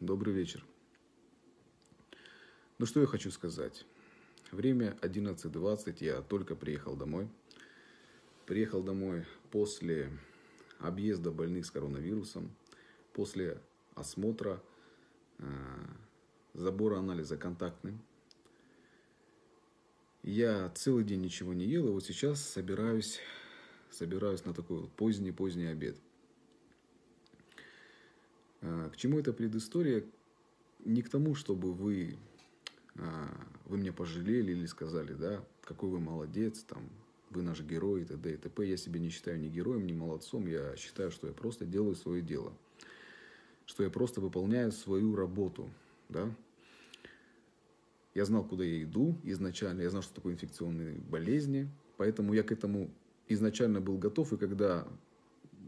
Добрый вечер. Ну что я хочу сказать. Время 11.20, я только приехал домой. Приехал домой после объезда больных с коронавирусом, после осмотра, э, забора анализа контактным. Я целый день ничего не ел, и вот сейчас собираюсь, собираюсь на такой поздний-поздний обед – Э, к чему эта предыстория? Не к тому, чтобы вы, э, вы меня пожалели или сказали, да, какой вы молодец, там, вы наш герой и т.д. и т.п. Я себя не считаю ни героем, ни молодцом. Я считаю, что я просто делаю свое дело. Что я просто выполняю свою работу. Да? Я знал, куда я иду изначально. Я знал, что такое инфекционные болезни. Поэтому я к этому изначально был готов. И когда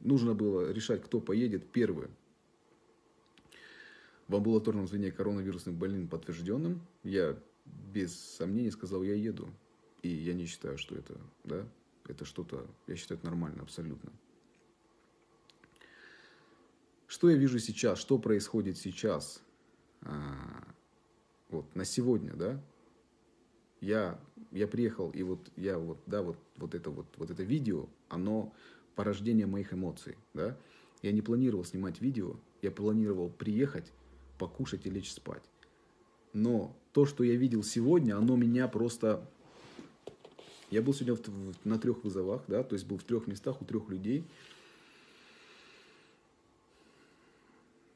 нужно было решать, кто поедет первый в амбулаторном звене коронавирусных больным подтвержденным, я без сомнений сказал, я еду. И я не считаю, что это, да, это что-то, я считаю, это нормально абсолютно. Что я вижу сейчас, что происходит сейчас, а, вот, на сегодня, да, я, я приехал, и вот я вот, да, вот, вот это вот, вот это видео, оно порождение моих эмоций, да, я не планировал снимать видео, я планировал приехать, покушать и лечь спать. Но то, что я видел сегодня, оно меня просто... Я был сегодня в, на трех вызовах, да, то есть был в трех местах у трех людей.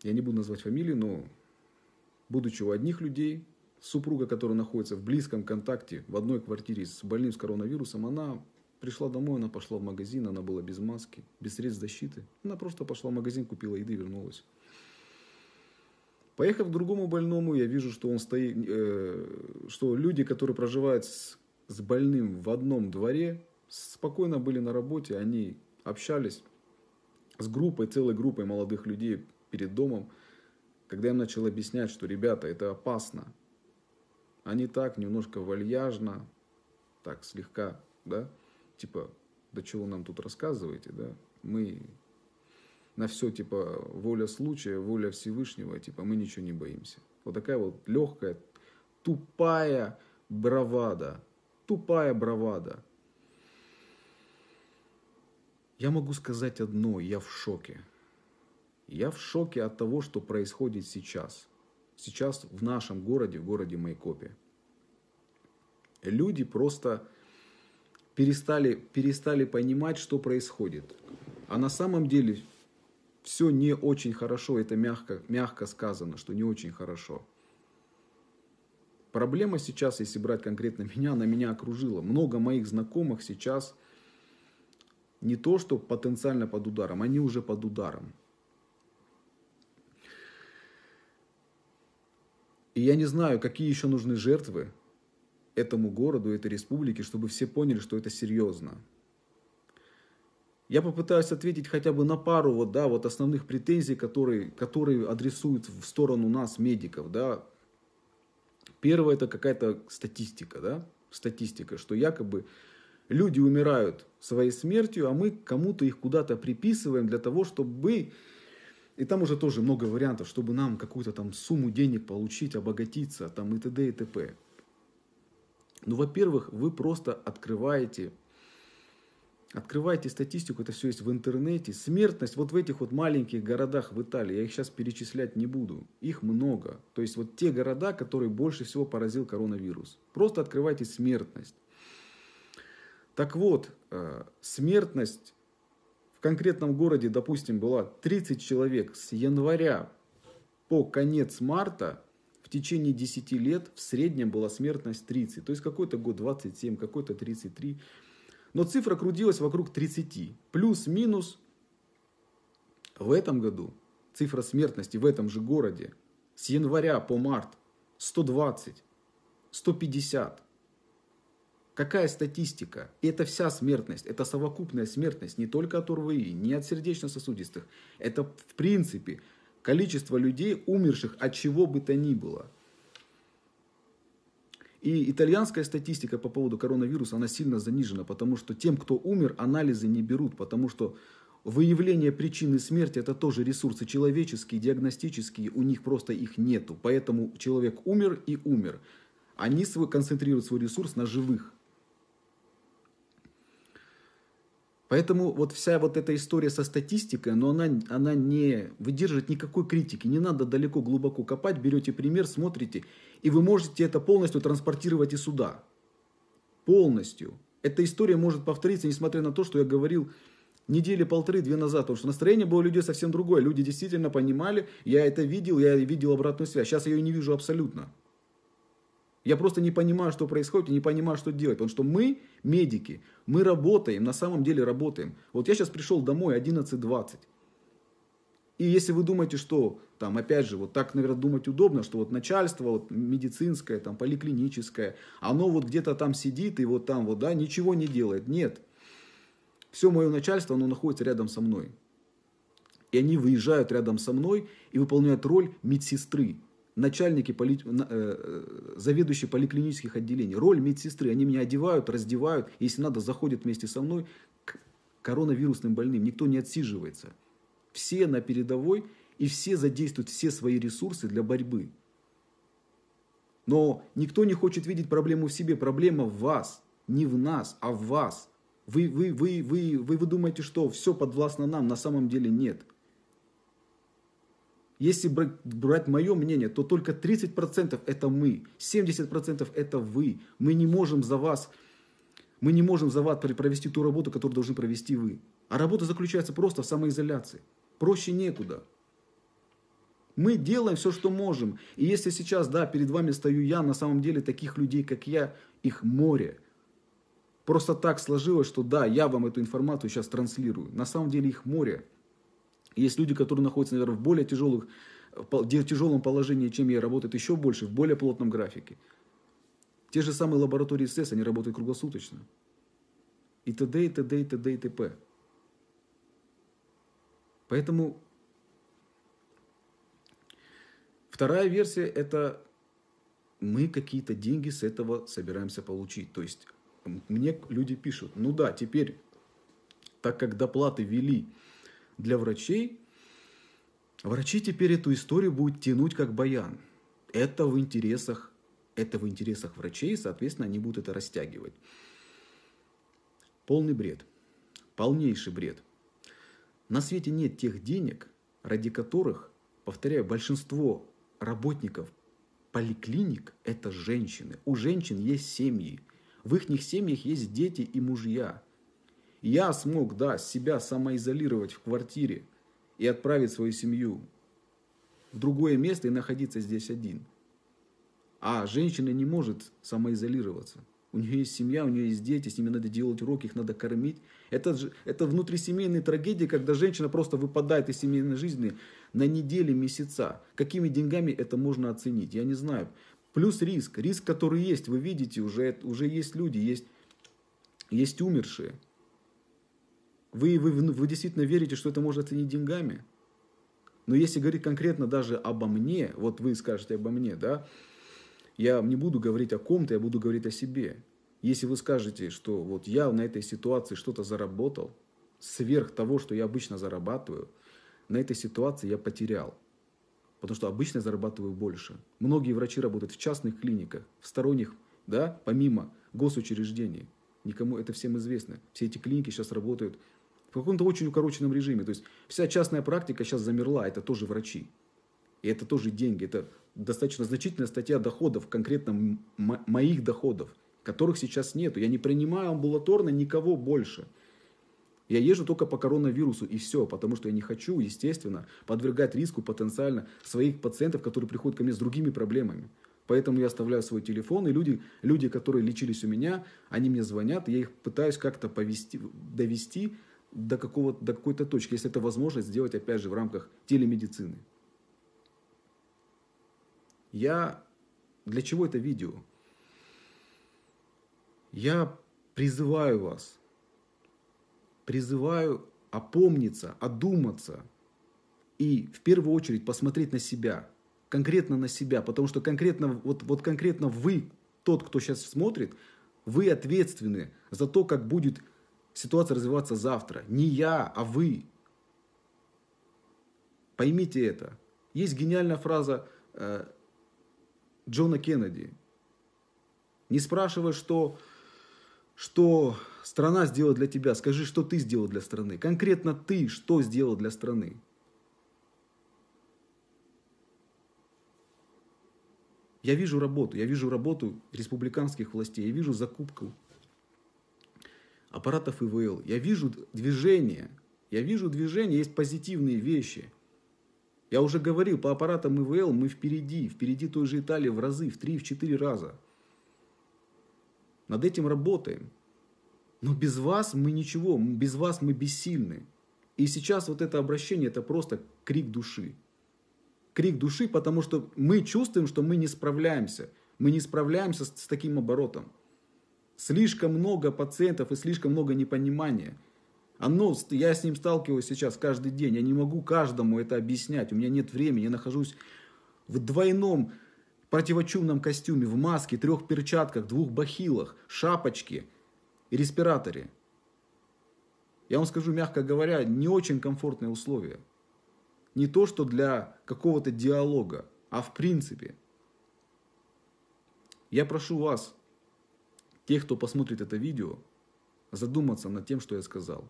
Я не буду назвать фамилии, но будучи у одних людей, супруга, которая находится в близком контакте в одной квартире с больным с коронавирусом, она пришла домой, она пошла в магазин, она была без маски, без средств защиты. Она просто пошла в магазин, купила еды, и вернулась. Поехав к другому больному, я вижу, что он стоит, э, что люди, которые проживают с, с больным в одном дворе, спокойно были на работе, они общались с группой, целой группой молодых людей перед домом. Когда я начал объяснять, что, ребята, это опасно, они так немножко вальяжно, так слегка, да, типа, до чего нам тут рассказываете, да, мы на все, типа, воля случая, воля Всевышнего, типа, мы ничего не боимся. Вот такая вот легкая, тупая бравада. Тупая бравада. Я могу сказать одно, я в шоке. Я в шоке от того, что происходит сейчас. Сейчас в нашем городе, в городе Майкопе. Люди просто перестали, перестали понимать, что происходит. А на самом деле все не очень хорошо, это мягко, мягко сказано, что не очень хорошо. Проблема сейчас, если брать конкретно меня, она меня окружила. Много моих знакомых сейчас не то, что потенциально под ударом, они уже под ударом. И я не знаю, какие еще нужны жертвы этому городу, этой республике, чтобы все поняли, что это серьезно. Я попытаюсь ответить хотя бы на пару вот, да, вот основных претензий, которые, которые адресуют в сторону нас, медиков. Да. Первое – это какая-то статистика, да? статистика, что якобы люди умирают своей смертью, а мы кому-то их куда-то приписываем для того, чтобы... И там уже тоже много вариантов, чтобы нам какую-то там сумму денег получить, обогатиться, там и т.д. и т.п. Ну, во-первых, вы просто открываете Открывайте статистику, это все есть в интернете. Смертность вот в этих вот маленьких городах в Италии, я их сейчас перечислять не буду, их много. То есть вот те города, которые больше всего поразил коронавирус. Просто открывайте смертность. Так вот, э, смертность в конкретном городе, допустим, была 30 человек с января по конец марта в течение 10 лет в среднем была смертность 30. То есть какой-то год 27, какой-то 33. Но цифра крутилась вокруг 30, плюс-минус. В этом году цифра смертности в этом же городе с января по март 120, 150. Какая статистика? И это вся смертность, это совокупная смертность не только от ОРВИ, не от сердечно-сосудистых. Это в принципе количество людей, умерших от чего бы то ни было – и итальянская статистика по поводу коронавируса, она сильно занижена, потому что тем, кто умер, анализы не берут, потому что Выявление причины смерти – это тоже ресурсы человеческие, диагностические, у них просто их нету. Поэтому человек умер и умер. Они свой, концентрируют свой ресурс на живых. Поэтому вот вся вот эта история со статистикой, но она, она не выдержит никакой критики. Не надо далеко глубоко копать, берете пример, смотрите, и вы можете это полностью транспортировать и сюда. Полностью. Эта история может повториться, несмотря на то, что я говорил недели полторы-две назад, потому что настроение было у людей совсем другое. Люди действительно понимали, я это видел, я видел обратную связь. Сейчас я ее не вижу абсолютно. Я просто не понимаю, что происходит, и не понимаю, что делать. Потому что мы, медики, мы работаем, на самом деле работаем. Вот я сейчас пришел домой 11.20. И если вы думаете, что там, опять же, вот так, наверное, думать удобно, что вот начальство вот, медицинское, там, поликлиническое, оно вот где-то там сидит и вот там вот, да, ничего не делает. Нет. Все мое начальство, оно находится рядом со мной. И они выезжают рядом со мной и выполняют роль медсестры, начальники, поли, э, э, заведующие поликлинических отделений, роль медсестры. Они меня одевают, раздевают, если надо, заходят вместе со мной к коронавирусным больным. Никто не отсиживается. Все на передовой и все задействуют все свои ресурсы для борьбы. Но никто не хочет видеть проблему в себе. Проблема в вас. Не в нас, а в вас. Вы, вы, вы, вы, вы, вы думаете, что все подвластно нам. На самом деле нет. Если брать мое мнение, то только 30% это мы, 70% это вы. Мы не можем за вас, мы не можем за вас провести ту работу, которую должны провести вы. А работа заключается просто в самоизоляции. Проще некуда. Мы делаем все, что можем. И если сейчас, да, перед вами стою я, на самом деле таких людей, как я, их море. Просто так сложилось, что да, я вам эту информацию сейчас транслирую. На самом деле их море. Есть люди, которые находятся, наверное, в более тяжелых, в тяжелом положении, чем я, работают еще больше, в более плотном графике. Те же самые лаборатории СС, они работают круглосуточно. И т.д. и т.д. и т.д. и т.п. Поэтому вторая версия – это мы какие-то деньги с этого собираемся получить. То есть мне люди пишут, ну да, теперь, так как доплаты вели для врачей, врачи теперь эту историю будут тянуть как баян. Это в интересах, это в интересах врачей, соответственно, они будут это растягивать. Полный бред. Полнейший бред. На свете нет тех денег, ради которых, повторяю, большинство работников поликлиник – это женщины. У женщин есть семьи. В их семьях есть дети и мужья. Я смог, да, себя самоизолировать в квартире и отправить свою семью в другое место и находиться здесь один. А женщина не может самоизолироваться. У нее есть семья, у нее есть дети, с ними надо делать уроки, их надо кормить. Это, это внутрисемейные трагедии, когда женщина просто выпадает из семейной жизни на недели, месяца. Какими деньгами это можно оценить? Я не знаю. Плюс риск. Риск, который есть, вы видите, уже, уже есть люди, есть, есть умершие. Вы, вы, вы действительно верите, что это можно оценить деньгами? Но если говорить конкретно даже обо мне, вот вы скажете обо мне, да, я не буду говорить о ком-то, я буду говорить о себе. Если вы скажете, что вот я на этой ситуации что-то заработал, сверх того, что я обычно зарабатываю, на этой ситуации я потерял. Потому что обычно я зарабатываю больше. Многие врачи работают в частных клиниках, в сторонних, да, помимо госучреждений. Никому это всем известно. Все эти клиники сейчас работают в каком-то очень укороченном режиме. То есть вся частная практика сейчас замерла, это тоже врачи. И это тоже деньги, это достаточно значительная статья доходов, конкретно моих доходов, которых сейчас нету. Я не принимаю амбулаторно никого больше. Я езжу только по коронавирусу и все, потому что я не хочу, естественно, подвергать риску потенциально своих пациентов, которые приходят ко мне с другими проблемами. Поэтому я оставляю свой телефон, и люди, люди которые лечились у меня, они мне звонят, и я их пытаюсь как-то повести, довести до, какого, до какой-то точки, если это возможность сделать, опять же, в рамках телемедицины. Я... Для чего это видео? Я призываю вас, призываю опомниться, одуматься и в первую очередь посмотреть на себя, конкретно на себя, потому что конкретно, вот, вот конкретно вы, тот, кто сейчас смотрит, вы ответственны за то, как будет Ситуация развиваться завтра. Не я, а вы. Поймите это. Есть гениальная фраза э, Джона Кеннеди. Не спрашивай, что, что страна сделала для тебя. Скажи, что ты сделал для страны. Конкретно ты что сделал для страны. Я вижу работу, я вижу работу республиканских властей, я вижу закупку аппаратов ИВЛ. Я вижу движение, я вижу движение, есть позитивные вещи. Я уже говорил, по аппаратам ИВЛ мы впереди, впереди той же Италии в разы, в три, в четыре раза. Над этим работаем. Но без вас мы ничего, без вас мы бессильны. И сейчас вот это обращение, это просто крик души. Крик души, потому что мы чувствуем, что мы не справляемся. Мы не справляемся с, с таким оборотом слишком много пациентов и слишком много непонимания. Оно, я с ним сталкиваюсь сейчас каждый день, я не могу каждому это объяснять, у меня нет времени, я нахожусь в двойном противочумном костюме, в маске, трех перчатках, двух бахилах, шапочке и респираторе. Я вам скажу, мягко говоря, не очень комфортные условия. Не то, что для какого-то диалога, а в принципе. Я прошу вас, Тех, кто посмотрит это видео, задуматься над тем, что я сказал.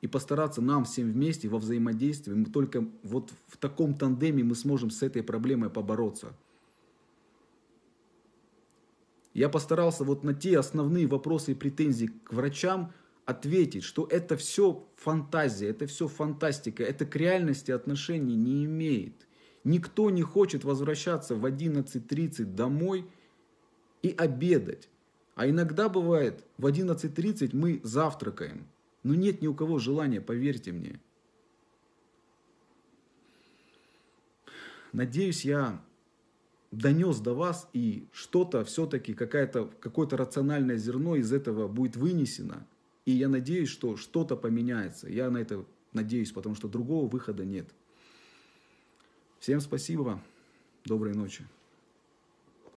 И постараться нам всем вместе во взаимодействии, мы только вот в таком тандеме мы сможем с этой проблемой побороться. Я постарался вот на те основные вопросы и претензии к врачам ответить, что это все фантазия, это все фантастика, это к реальности отношений не имеет. Никто не хочет возвращаться в 11.30 домой и обедать. А иногда бывает, в 11.30 мы завтракаем. Но нет ни у кого желания, поверьте мне. Надеюсь, я донес до вас, и что-то все-таки, какое-то рациональное зерно из этого будет вынесено. И я надеюсь, что что-то поменяется. Я на это надеюсь, потому что другого выхода нет. Всем спасибо. Доброй ночи.